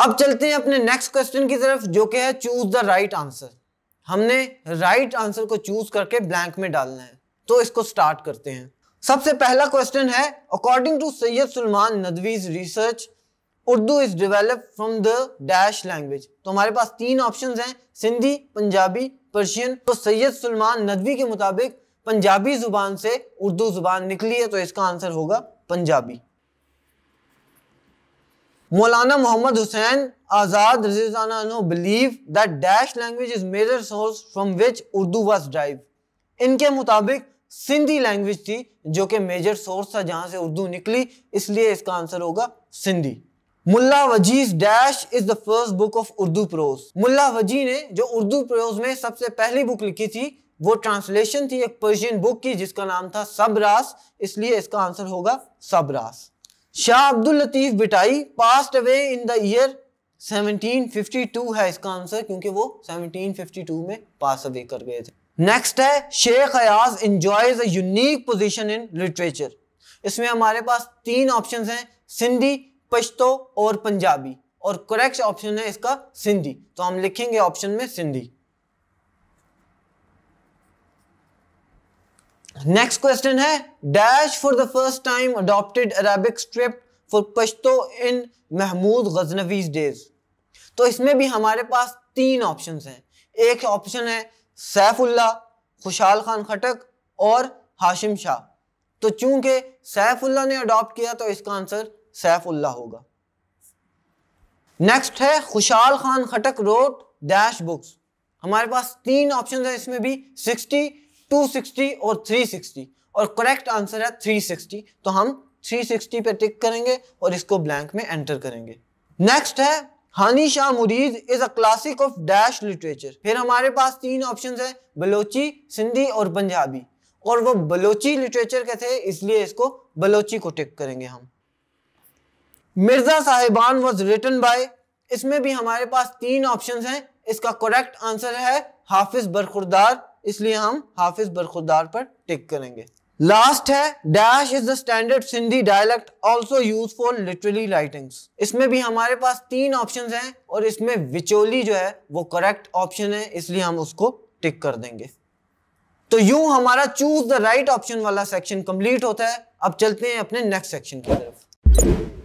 अब चलते हैं अपने नेक्स्ट क्वेश्चन की तरफ जो कि है चूज द राइट आंसर हमने राइट right आंसर को चूज करके ब्लैंक में डालना है तो इसको स्टार्ट करते हैं सबसे पहला क्वेश्चन है according to Syed Salman Nadvi's research Urdu is develop from the dash language तो हमारे पास तीन ऑप्शन हैं सिंधी पंजाबी पर्शियन तो सैयद सलमान नदवी के मुताबिक पंजाबी जुबान से उर्दू जुबान निकली है तो इसका आंसर होगा Punjabi Maulana Mohammad Hussain Azad Azad no believe that dash language is major source from which Urdu was derived इनके मुताबिक सिंधी लैंग्वेज थी जो कि मेजर सोर्स था जहां से उर्दू निकली इसलिए इसका आंसर होगा Sindhi Mulla Wajhi's dash is the first book of Urdu prose Mulla Wajhi ने जो उर्दू प्रोज में सबसे पहली बुक लिखी थी वो ट्रांसलेशन थी एक पर्शियन बुक की जिसका नाम था सबरास इसलिए इसका आंसर होगा Sabras Shah Abdul Latif Bhittai passed away in the year 1752 है इसका आंसर क्योंकि वो 1752 में पास अवे कर गए थे नेक्स्ट है Shaikh Ayaz enjoys unique position in literature इसमें हमारे पास तीन ऑप्शन हैं सिंधी पश्तो और पंजाबी और करेक्ट ऑप्शन है इसका सिंधी तो हम लिखेंगे ऑप्शन में सिंधी नेक्स्ट क्वेश्चन है dash for the first time adopted Arabic script for Pashto in Mahmud Ghaznavi's days तो इसमें भी हमारे पास तीन ऑप्शंस हैं एक ऑप्शन है सैफुल्ला खुशहाल खान खटक और हाशिम शाह तो चूंकि सैफुल्ला ने अडॉप्ट किया तो इसका आंसर सैफुल्ला होगा नेक्स्ट है Khushal Khan Khattak wrote dash books हमारे पास तीन ऑप्शन है इसमें भी सिक्सटी 260 और 360 और करेक्ट आंसर है 360 तो हम 360 पे टिक करेंगे और इसको ब्लैंक में एंटर करेंगे नेक्स्ट है Hani Shah Murid is a classic of dash literature फिर हमारे पास तीन ऑप्शन है बलोची सिंधी और पंजाबी और वो बलोची लिटरेचर के थे इसलिए इसको बलोची को टिक करेंगे हम मिर्जा साहिबान वॉज रिटन बाय इसमें भी हमारे पास तीन ऑप्शन हैं इसका करेक्ट आंसर है हाफिज बरखुरदार इसलिए हम हाफिज बरखुदार पर टिक करेंगे लास्ट है dash is the standard Sindhi dialect also use for literally writings इसमें भी हमारे पास तीन ऑप्शंस हैं और इसमें विचोली जो है वो करेक्ट ऑप्शन है इसलिए हम उसको टिक कर देंगे तो यूं हमारा चूज द राइट ऑप्शन वाला सेक्शन कंप्लीट होता है अब चलते हैं अपने नेक्स्ट सेक्शन की तरफ